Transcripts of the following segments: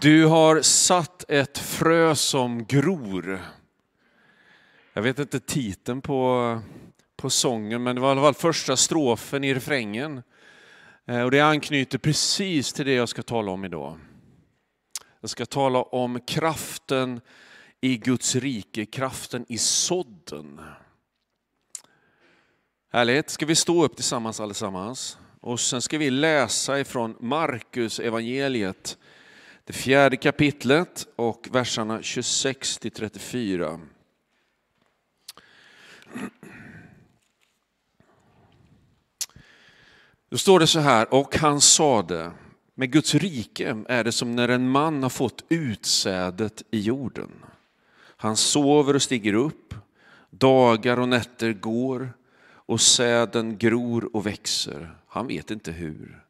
Du har satt ett frö som gror. Jag vet inte titeln på, på sången, men det var i alla fall första strofen i refrängen. Eh, och det anknyter precis till det jag ska tala om idag. Jag ska tala om kraften i Guds rike, kraften i sådden. Härligt, ska vi stå upp tillsammans allesammans? Och sen ska vi läsa ifrån Markus evangeliet, det fjärde kapitlet och verserna 26 till 34. Då står det så här, och han sade, med Guds rike är det som när en man har fått utsädet i jorden. Han sover och stiger upp, dagar och nätter går och säden gror och växer han vet inte hur.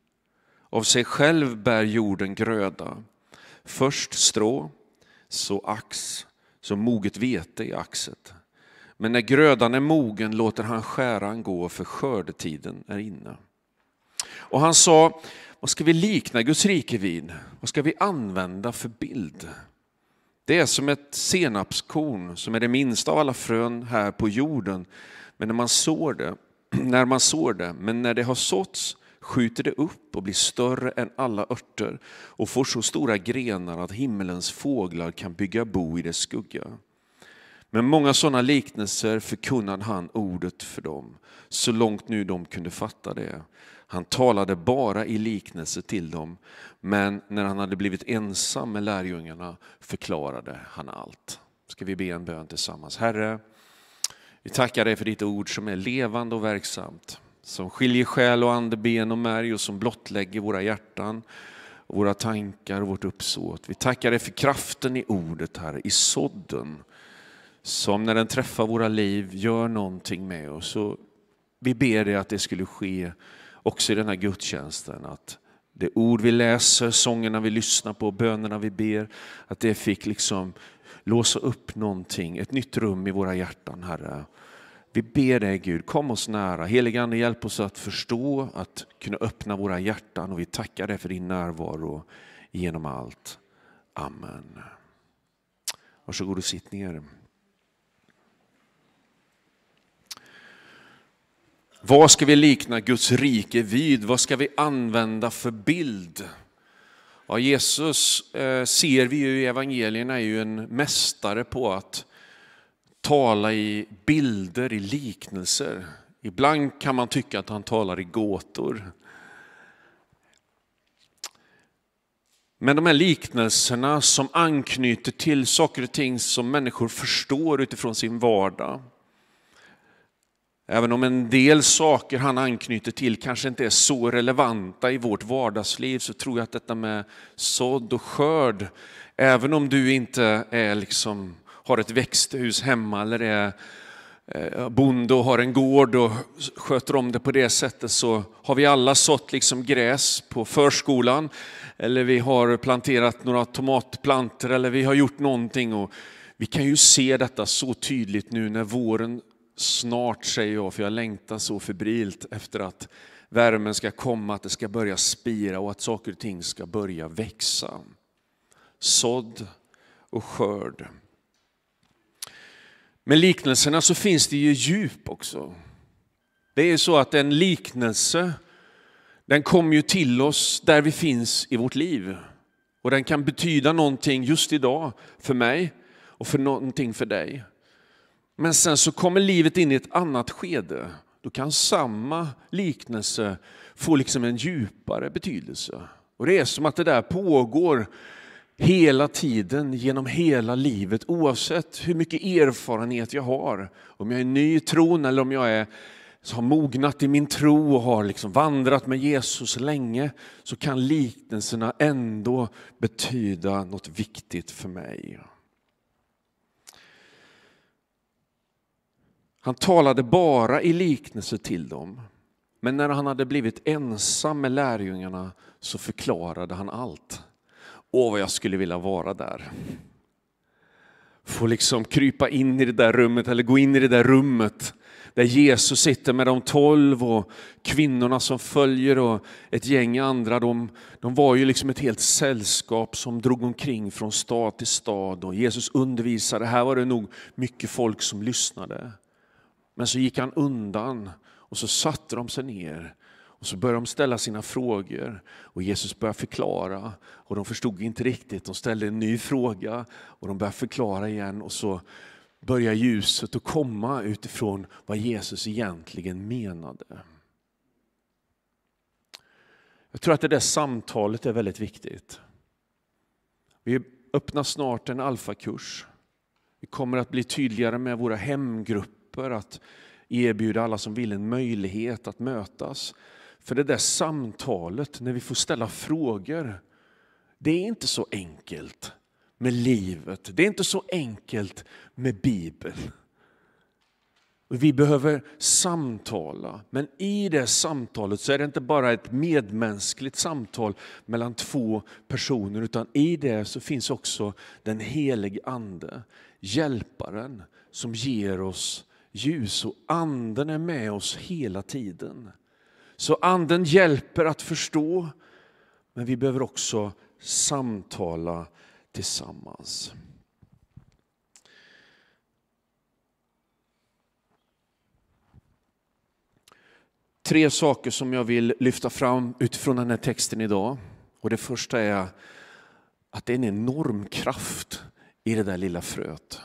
Av sig själv bär jorden gröda. Först strå, så ax, så moget vete i axet. Men när grödan är mogen låter han skäran gå, för skördetiden är inne. Och han sa, vad ska vi likna Guds rike vid? Vad ska vi använda för bild? Det är som ett senapskorn som är det minsta av alla frön här på jorden. Men när man sår det när man sår det, men när det har såtts skjuter det upp och blir större än alla örter och får så stora grenar att himmelens fåglar kan bygga bo i dess skugga. Med många sådana liknelser förkunnade han ordet för dem, så långt nu de kunde fatta det. Han talade bara i liknelse till dem, men när han hade blivit ensam med lärjungarna förklarade han allt. Ska vi be en bön tillsammans? Herre, vi tackar dig för ditt ord som är levande och verksamt, som skiljer själ och ande, ben och märg och som blottlägger våra hjärtan, och våra tankar och vårt uppsåt. Vi tackar dig för kraften i ordet, här, i sådden, som när den träffar våra liv gör någonting med oss. Och vi ber dig att det skulle ske också i den här gudstjänsten, att det ord vi läser, sångerna vi lyssnar på, bönerna vi ber, att det fick liksom låsa upp någonting, ett nytt rum i våra hjärtan, Herre. Vi ber dig Gud, kom oss nära. Ande hjälp oss att förstå, att kunna öppna våra hjärtan och vi tackar dig för din närvaro genom allt. Amen. Varsågod och sitt ner. Vad ska vi likna Guds rike vid? Vad ska vi använda för bild? Ja, Jesus eh, ser vi ju i evangelierna är ju en mästare på att tala i bilder, i liknelser. Ibland kan man tycka att han talar i gåtor. Men de här liknelserna som anknyter till saker och ting som människor förstår utifrån sin vardag. Även om en del saker han anknyter till kanske inte är så relevanta i vårt vardagsliv så tror jag att detta med sådd och skörd, även om du inte är liksom, har ett växthus hemma eller är eh, bonde och har en gård och sköter om det på det sättet så har vi alla sått liksom gräs på förskolan eller vi har planterat några tomatplantor eller vi har gjort någonting. Och vi kan ju se detta så tydligt nu när våren Snart säger jag, för jag längtar så febrilt efter att värmen ska komma, att det ska börja spira och att saker och ting ska börja växa. Sådd och skörd. Med liknelserna så finns det ju djup också. Det är så att en liknelse, den kommer ju till oss där vi finns i vårt liv. Och den kan betyda någonting just idag för mig och för någonting för dig. Men sen så kommer livet in i ett annat skede. Då kan samma liknelse få liksom en djupare betydelse. Och Det är som att det där pågår hela tiden, genom hela livet oavsett hur mycket erfarenhet jag har. Om jag är ny i tron eller om jag är, har mognat i min tro och har liksom vandrat med Jesus länge så kan liknelserna ändå betyda något viktigt för mig. Han talade bara i liknelse till dem. Men när han hade blivit ensam med lärjungarna så förklarade han allt. Åh, vad jag skulle vilja vara där. Få liksom krypa in i det där rummet, eller gå in i det där rummet där Jesus sitter med de tolv och kvinnorna som följer och ett gäng andra. De, de var ju liksom ett helt sällskap som drog omkring från stad till stad och Jesus undervisade. Här var det nog mycket folk som lyssnade. Men så gick han undan och så satte de sig ner och så började de ställa sina frågor och Jesus började förklara och de förstod inte riktigt. De ställde en ny fråga och de började förklara igen och så börjar ljuset att komma utifrån vad Jesus egentligen menade. Jag tror att det där samtalet är väldigt viktigt. Vi öppnar snart en alfakurs. Vi kommer att bli tydligare med våra hemgrupper för att erbjuda alla som vill en möjlighet att mötas. För det där samtalet, när vi får ställa frågor, det är inte så enkelt med livet. Det är inte så enkelt med Bibeln. Vi behöver samtala, men i det samtalet så är det inte bara ett medmänskligt samtal mellan två personer, utan i det så finns också den helige Ande, hjälparen, som ger oss ljus och anden är med oss hela tiden. Så anden hjälper att förstå, men vi behöver också samtala tillsammans. Tre saker som jag vill lyfta fram utifrån den här texten idag. Och det första är att det är en enorm kraft i det där lilla fröet.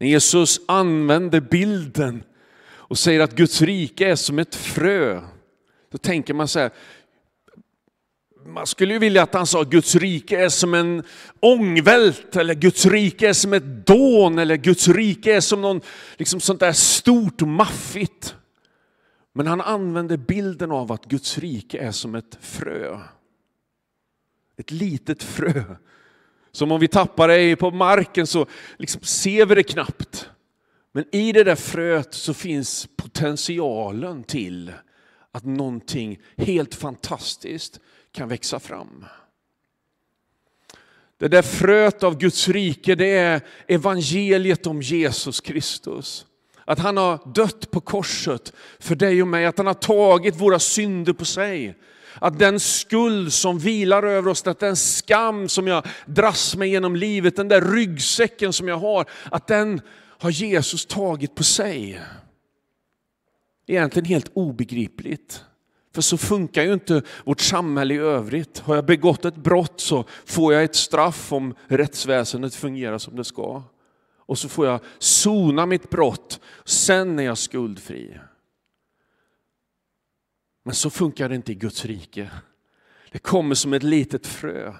När Jesus använder bilden och säger att Guds rike är som ett frö, då tänker man så här, man skulle ju vilja att han sa Guds rike är som en ångvält, eller Guds rike är som ett dån, eller Guds rike är som någon, liksom sånt där stort maffigt. Men han använder bilden av att Guds rike är som ett frö. Ett litet frö som om vi tappar dig på marken så liksom ser vi det knappt. Men i det där fröet så finns potentialen till att någonting helt fantastiskt kan växa fram. Det där fröet av Guds rike, det är evangeliet om Jesus Kristus. Att han har dött på korset för dig och mig, att han har tagit våra synder på sig. Att den skuld som vilar över oss, att den skam som jag dras med genom livet, den där ryggsäcken som jag har, att den har Jesus tagit på sig. Egentligen helt obegripligt. För så funkar ju inte vårt samhälle i övrigt. Har jag begått ett brott så får jag ett straff om rättsväsendet fungerar som det ska. Och så får jag sona mitt brott, sen är jag skuldfri. Men så funkar det inte i Guds rike. Det kommer som ett litet frö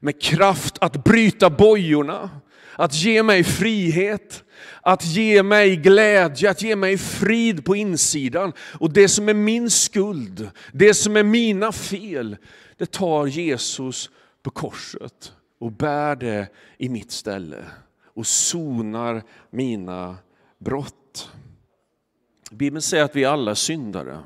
med kraft att bryta bojorna, att ge mig frihet, att ge mig glädje, att ge mig frid på insidan. Och det som är min skuld, det som är mina fel, det tar Jesus på korset och bär det i mitt ställe och sonar mina brott. Bibeln säger att vi alla är syndare.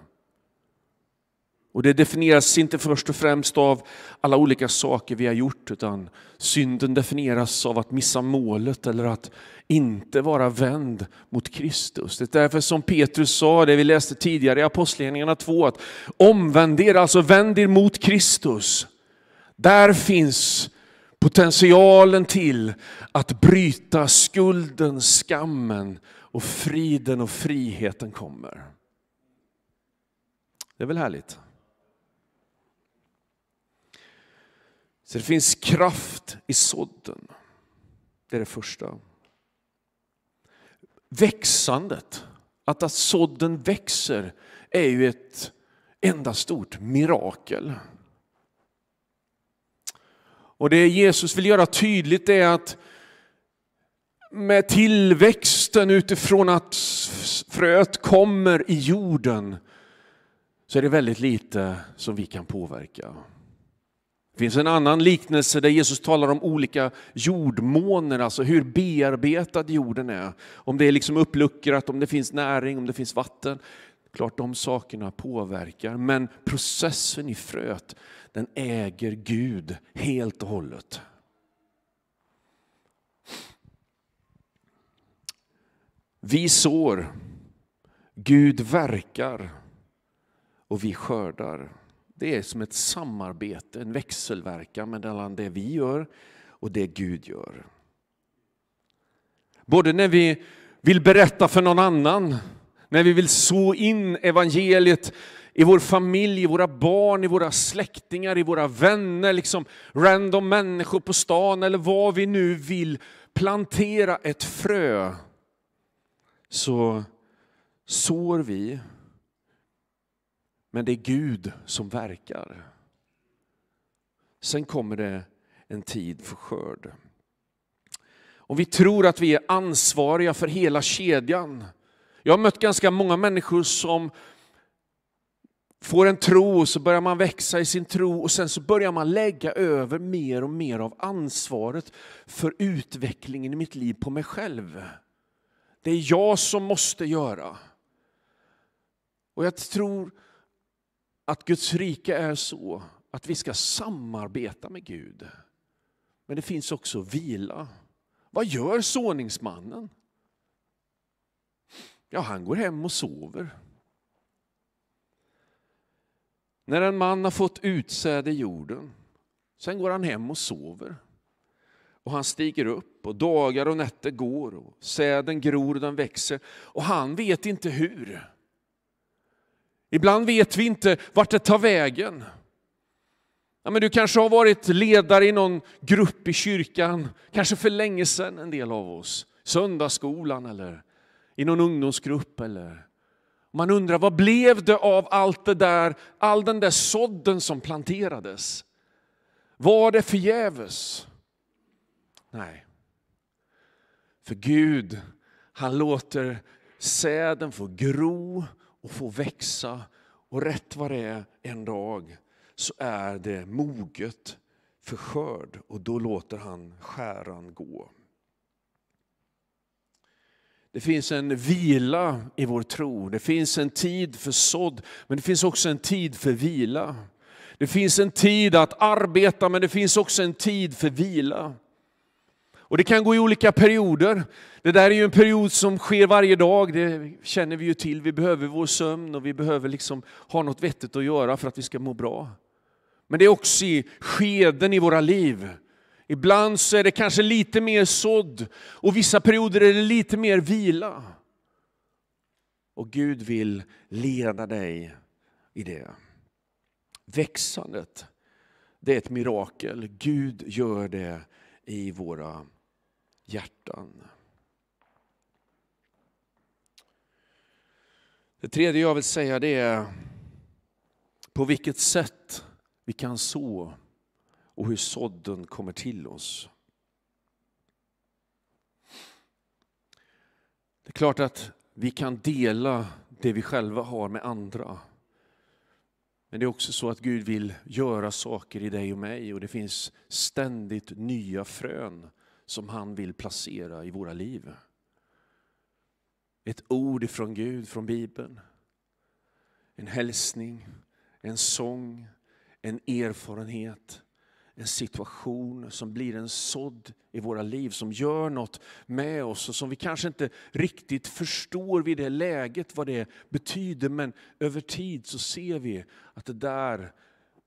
Och det definieras inte först och främst av alla olika saker vi har gjort, utan synden definieras av att missa målet eller att inte vara vänd mot Kristus. Det är därför som Petrus sa, det vi läste tidigare i Apostlagärningarna 2, att omvänd er, alltså vänd er mot Kristus. Där finns potentialen till att bryta skulden, skammen och friden och friheten kommer. Det är väl härligt? Så det finns kraft i sådden. Det är det första. Växandet, att, att sådden växer, är ju ett enda stort mirakel. Och det Jesus vill göra tydligt är att med tillväxten utifrån att fröet kommer i jorden så är det väldigt lite som vi kan påverka. Det finns en annan liknelse där Jesus talar om olika jordmåner, alltså hur bearbetad jorden är. Om det är liksom uppluckrat, om det finns näring, om det finns vatten. Klart de sakerna påverkar, men processen i fröet, den äger Gud helt och hållet. Vi sår, Gud verkar och vi skördar. Det är som ett samarbete, en växelverkan mellan det vi gör och det Gud gör. Både när vi vill berätta för någon annan, när vi vill så in evangeliet i vår familj, i våra barn, i våra släktingar, i våra vänner, liksom random människor på stan eller vad vi nu vill plantera ett frö, så sår vi men det är Gud som verkar. Sen kommer det en tid för skörd. Om vi tror att vi är ansvariga för hela kedjan. Jag har mött ganska många människor som får en tro och så börjar man växa i sin tro och sen så börjar man lägga över mer och mer av ansvaret för utvecklingen i mitt liv på mig själv. Det är jag som måste göra. Och jag tror att Guds rike är så att vi ska samarbeta med Gud. Men det finns också vila. Vad gör såningsmannen? Ja, han går hem och sover. När en man har fått utsäde i jorden, sen går han hem och sover. Och han stiger upp och dagar och nätter går och säden gror och den växer och han vet inte hur. Ibland vet vi inte vart det tar vägen. Ja, men du kanske har varit ledare i någon grupp i kyrkan, kanske för länge sedan en del av oss. Söndagsskolan eller i någon ungdomsgrupp. Eller. Man undrar vad blev det av allt det där, all den där sådden som planterades? Var det förgäves? Nej. För Gud, han låter säden få gro och få växa. Och rätt vad det är en dag så är det moget för skörd och då låter han skäran gå. Det finns en vila i vår tro, det finns en tid för sådd men det finns också en tid för vila. Det finns en tid att arbeta men det finns också en tid för vila. Och det kan gå i olika perioder. Det där är ju en period som sker varje dag, det känner vi ju till. Vi behöver vår sömn och vi behöver liksom ha något vettigt att göra för att vi ska må bra. Men det är också i skeden i våra liv. Ibland så är det kanske lite mer sådd och vissa perioder är det lite mer vila. Och Gud vill leda dig i det. Växandet, det är ett mirakel. Gud gör det i våra hjärtan. Det tredje jag vill säga det är på vilket sätt vi kan så och hur sådden kommer till oss. Det är klart att vi kan dela det vi själva har med andra. Men det är också så att Gud vill göra saker i dig och mig och det finns ständigt nya frön som han vill placera i våra liv. Ett ord från Gud, från Bibeln. En hälsning, en sång, en erfarenhet, en situation som blir en sådd i våra liv, som gör något med oss och som vi kanske inte riktigt förstår vid det läget vad det betyder. Men över tid så ser vi att det där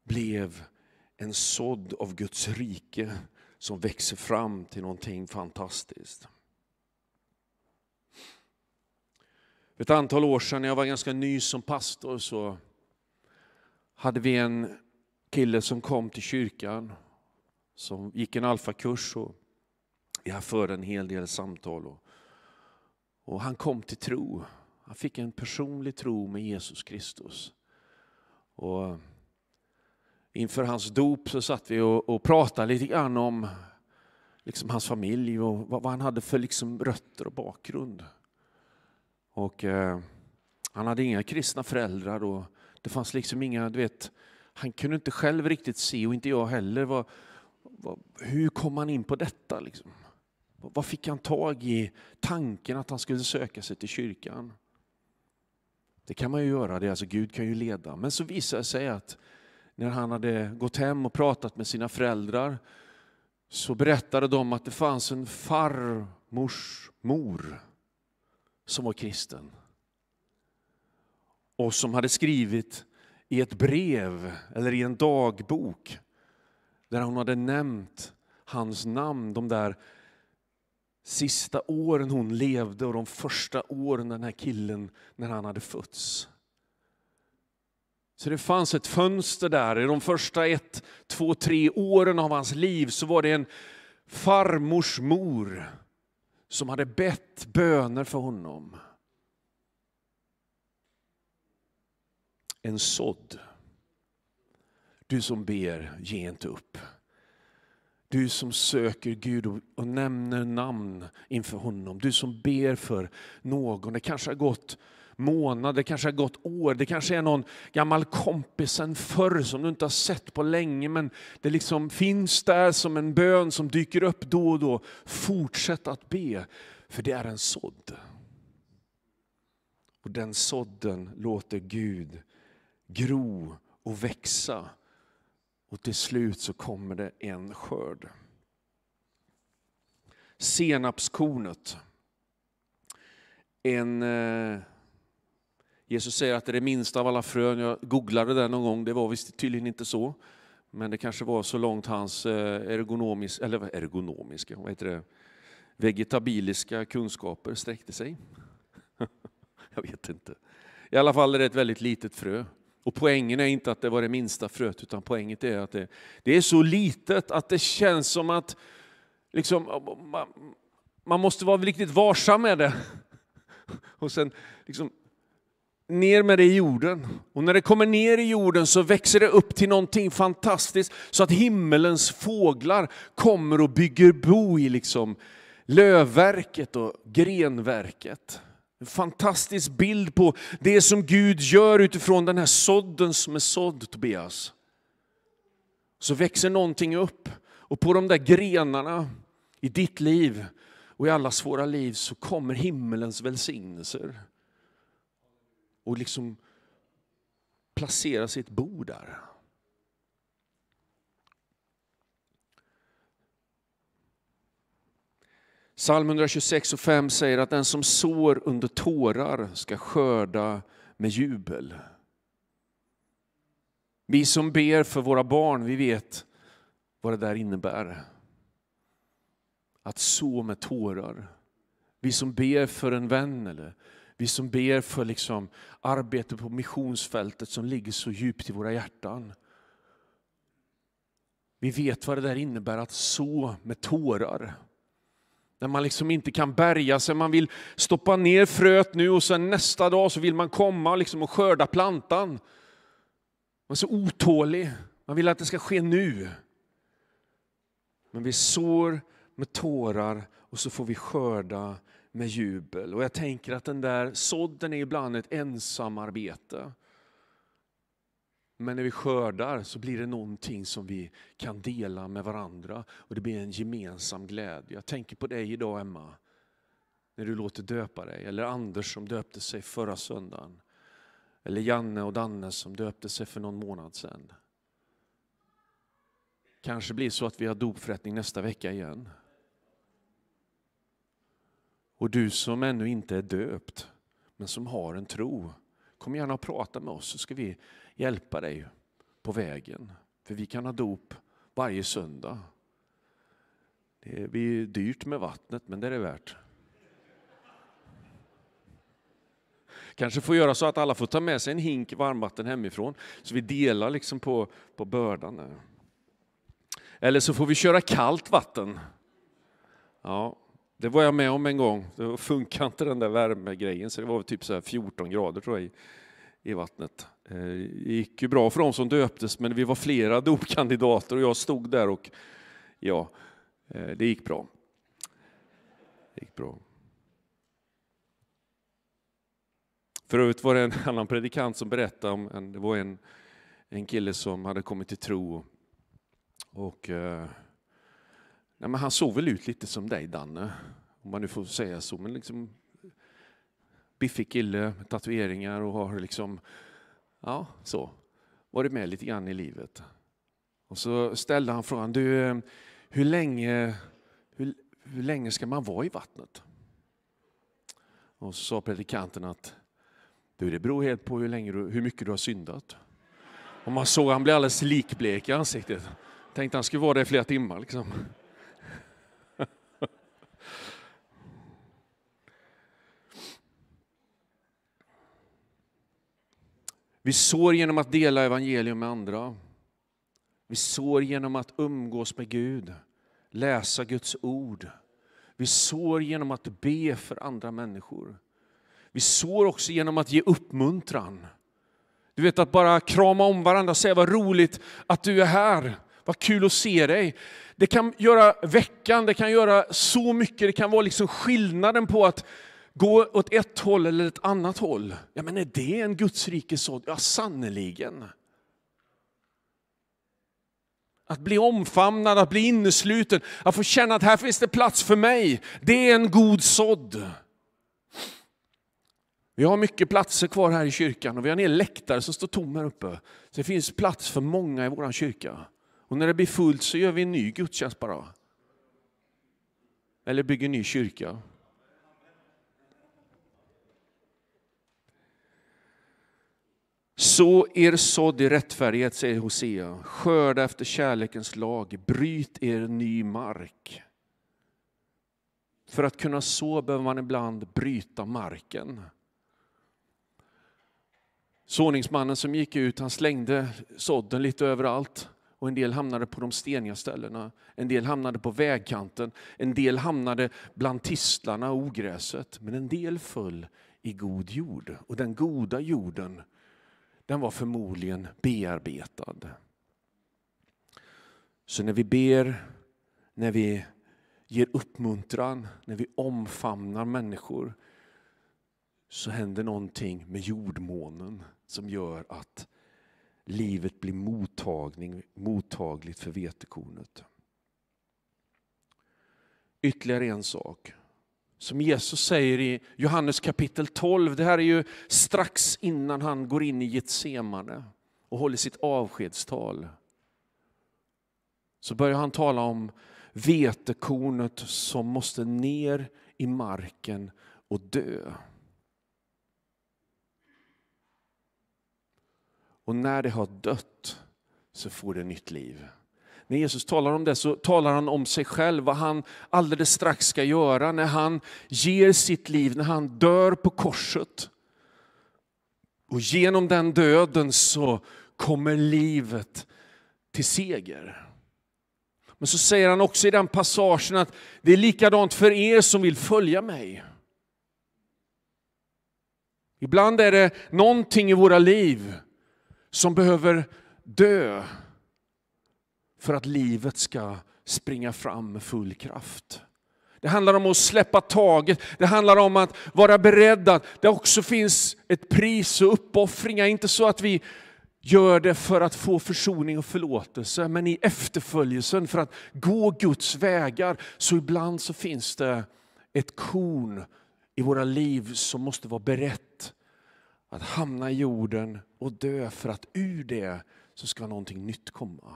blev en sådd av Guds rike som växer fram till någonting fantastiskt. För ett antal år sedan när jag var ganska ny som pastor så hade vi en kille som kom till kyrkan som gick en alfakurs och jag förde en hel del samtal. Och, och han kom till tro. Han fick en personlig tro med Jesus Kristus. Och inför hans dop så satt vi och, och pratade lite grann om liksom hans familj och vad, vad han hade för liksom rötter och bakgrund. Och, eh, han hade inga kristna föräldrar och det fanns liksom inga, du vet, han kunde inte själv riktigt se och inte jag heller. Vad, vad, hur kom han in på detta? Liksom? Vad fick han tag i tanken att han skulle söka sig till kyrkan? Det kan man ju göra, det, alltså Gud kan ju leda. Men så visar det sig att när han hade gått hem och pratat med sina föräldrar så berättade de att det fanns en farmors mor som var kristen och som hade skrivit i ett brev eller i en dagbok där hon hade nämnt hans namn de där sista åren hon levde och de första åren den här killen när han hade fötts. Så det fanns ett fönster där. I de första ett, två, tre åren av hans liv så var det en farmors mor som hade bett böner för honom. En sådd. Du som ber, ge inte upp. Du som söker Gud och, och nämner namn inför honom. Du som ber för någon. Det kanske har gått månad, det kanske har gått år, det kanske är någon gammal kompis sen förr som du inte har sett på länge, men det liksom finns där som en bön som dyker upp då och då. Fortsätt att be, för det är en sådd. Och den sådden låter Gud gro och växa. Och till slut så kommer det en skörd. Senapskornet. En eh, Jesus säger att det är det minsta av alla frön. Jag googlade det någon gång, det var visst tydligen inte så. Men det kanske var så långt hans eh, ergonomis, eller ergonomiska, vad heter det? vegetabiliska kunskaper sträckte sig. Jag vet inte. I alla fall är det ett väldigt litet frö. Och poängen är inte att det var det minsta fröet, utan poängen är att det, det är så litet att det känns som att liksom, man, man måste vara riktigt varsam med det. Och sen liksom, ner med det i jorden. Och när det kommer ner i jorden så växer det upp till någonting fantastiskt så att himmelens fåglar kommer och bygger bo i liksom lövverket och grenverket. En fantastisk bild på det som Gud gör utifrån den här sådden som är sådd, Tobias. Så växer någonting upp och på de där grenarna i ditt liv och i allas våra liv så kommer himmelens välsignelser och liksom placera sitt bo där. Psalm 126 och 5 säger att den som sår under tårar ska skörda med jubel. Vi som ber för våra barn, vi vet vad det där innebär. Att så med tårar. Vi som ber för en vän eller vi som ber för liksom arbete på missionsfältet som ligger så djupt i våra hjärtan. Vi vet vad det där innebär att så med tårar. När man liksom inte kan bärga sig, man vill stoppa ner fröet nu och sen nästa dag så vill man komma liksom och skörda plantan. Man är så otålig, man vill att det ska ske nu. Men vi sår med tårar och så får vi skörda med jubel. Och jag tänker att den där sådden är ibland ett ensamarbete. Men när vi skördar så blir det någonting som vi kan dela med varandra och det blir en gemensam glädje. Jag tänker på dig idag Emma, när du låter döpa dig, eller Anders som döpte sig förra söndagen. Eller Janne och Danne som döpte sig för någon månad sedan. Kanske blir det så att vi har dopförrättning nästa vecka igen. Och du som ännu inte är döpt, men som har en tro, kom gärna och prata med oss så ska vi hjälpa dig på vägen. För vi kan ha dop varje söndag. Det blir dyrt med vattnet, men det är det värt. Kanske får göra så att alla får ta med sig en hink varmvatten hemifrån, så vi delar liksom på, på bördan. Eller så får vi köra kallt vatten. Ja, det var jag med om en gång. Då funkade inte den där värmegrejen, så det var typ så 14 grader tror jag i, i vattnet. Eh, det gick ju bra för de som döptes, men vi var flera dopkandidater och jag stod där och ja, eh, det gick bra. Det gick bra. För övrigt var det en annan predikant som berättade om en, det var en, en kille som hade kommit till tro och, och eh, Nej, men han såg väl ut lite som dig, Danne, om man nu får säga så. Men liksom, biffig kille med tatueringar och har liksom... Ja, så. Varit med lite grann i livet. Och så ställde han frågan, du, eh, hur länge, hur, hur länge ska man vara i vattnet? Och så sa predikanten att du, det beror helt på hur, länge du, hur mycket du har syndat. Och man såg han blev alldeles likblek i ansiktet. Tänkte han skulle vara där i flera timmar. Liksom. Vi sår genom att dela evangelium med andra. Vi sår genom att umgås med Gud, läsa Guds ord. Vi sår genom att be för andra människor. Vi sår också genom att ge uppmuntran. Du vet att bara krama om varandra och säga vad roligt att du är här. Vad kul att se dig. Det kan göra veckan, det kan göra så mycket. Det kan vara liksom skillnaden på att gå åt ett håll eller ett annat håll. Ja, men är det en Guds rikes sådd? Ja, sannerligen. Att bli omfamnad, att bli innesluten, att få känna att här finns det plats för mig. Det är en god sådd. Vi har mycket platser kvar här i kyrkan och vi har en hel läktare som står tom här uppe. Så det finns plats för många i vår kyrka. Och när det blir fullt så gör vi en ny gudstjänst bara. Eller bygger en ny kyrka. Så er sådd i rättfärdighet, säger Hosea. Skörda efter kärlekens lag. Bryt er ny mark. För att kunna så behöver man ibland bryta marken. Såningsmannen som gick ut han slängde sådden lite överallt. Och En del hamnade på de steniga ställena, en del hamnade på vägkanten, en del hamnade bland tistlarna och ogräset. Men en del föll i god jord. Och den goda jorden den var förmodligen bearbetad. Så när vi ber, när vi ger uppmuntran, när vi omfamnar människor så händer någonting med jordmånen som gör att livet blir mottagning, mottagligt för vetekornet. Ytterligare en sak som Jesus säger i Johannes kapitel 12. Det här är ju strax innan han går in i Getsemane och håller sitt avskedstal. Så börjar han tala om vetekornet som måste ner i marken och dö. Och när det har dött så får det nytt liv. När Jesus talar om det så talar han om sig själv, vad han alldeles strax ska göra när han ger sitt liv, när han dör på korset. Och genom den döden så kommer livet till seger. Men så säger han också i den passagen att det är likadant för er som vill följa mig. Ibland är det någonting i våra liv som behöver dö för att livet ska springa fram med full kraft. Det handlar om att släppa taget, det handlar om att vara beredd att det också finns ett pris och uppoffringar. Inte så att vi gör det för att få försoning och förlåtelse, men i efterföljelsen för att gå Guds vägar. Så ibland så finns det ett korn i våra liv som måste vara berett att hamna i jorden och dö för att ur det så ska någonting nytt komma.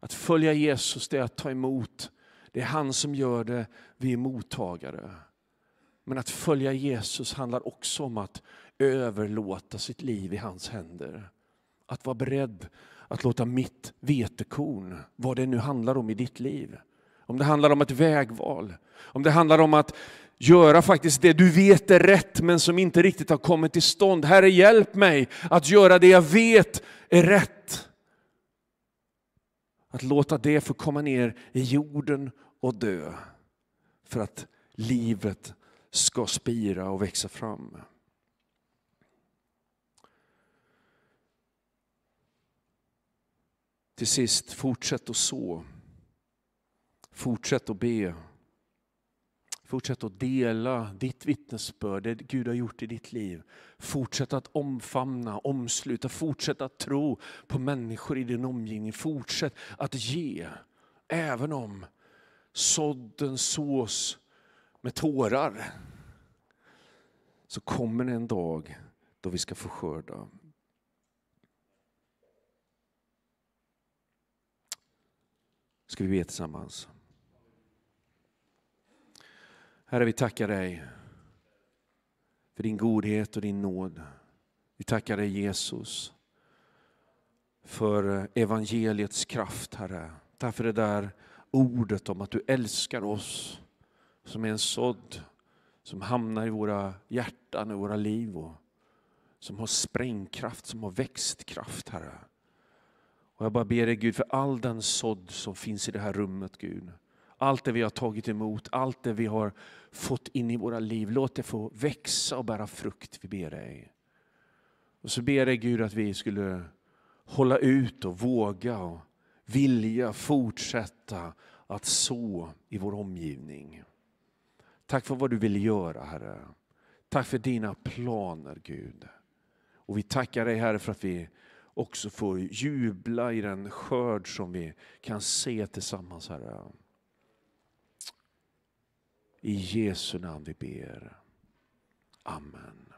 Att följa Jesus det är att ta emot. Det är han som gör det, vi är mottagare. Men att följa Jesus handlar också om att överlåta sitt liv i hans händer. Att vara beredd att låta mitt vetekorn, vad det nu handlar om i ditt liv. Om det handlar om ett vägval, om det handlar om att göra faktiskt det du vet är rätt men som inte riktigt har kommit till stånd. Herre hjälp mig att göra det jag vet är rätt. Att låta det få komma ner i jorden och dö för att livet ska spira och växa fram. Till sist, fortsätt att så. Fortsätt att be. Fortsätt att dela ditt vittnesbörd, det Gud har gjort i ditt liv. Fortsätt att omfamna, omsluta, fortsätt att tro på människor i din omgivning. Fortsätt att ge, även om sådden sås med tårar. Så kommer det en dag då vi ska få skörda. Ska vi be tillsammans? Herre, vi tackar dig för din godhet och din nåd. Vi tackar dig Jesus för evangeliets kraft, Herre. Tack för det där ordet om att du älskar oss som är en sådd som hamnar i våra hjärtan och våra liv och som har sprängkraft, som har växtkraft, Herre. Och jag bara ber dig Gud för all den sådd som finns i det här rummet, Gud allt det vi har tagit emot, allt det vi har fått in i våra liv. Låt det få växa och bära frukt, vi ber dig. Och så ber jag Gud att vi skulle hålla ut och våga och vilja fortsätta att så i vår omgivning. Tack för vad du vill göra, Herre. Tack för dina planer, Gud. Och Vi tackar dig, Herre, för att vi också får jubla i den skörd som vi kan se tillsammans, Herre. I Jesu namn vi ber. Amen.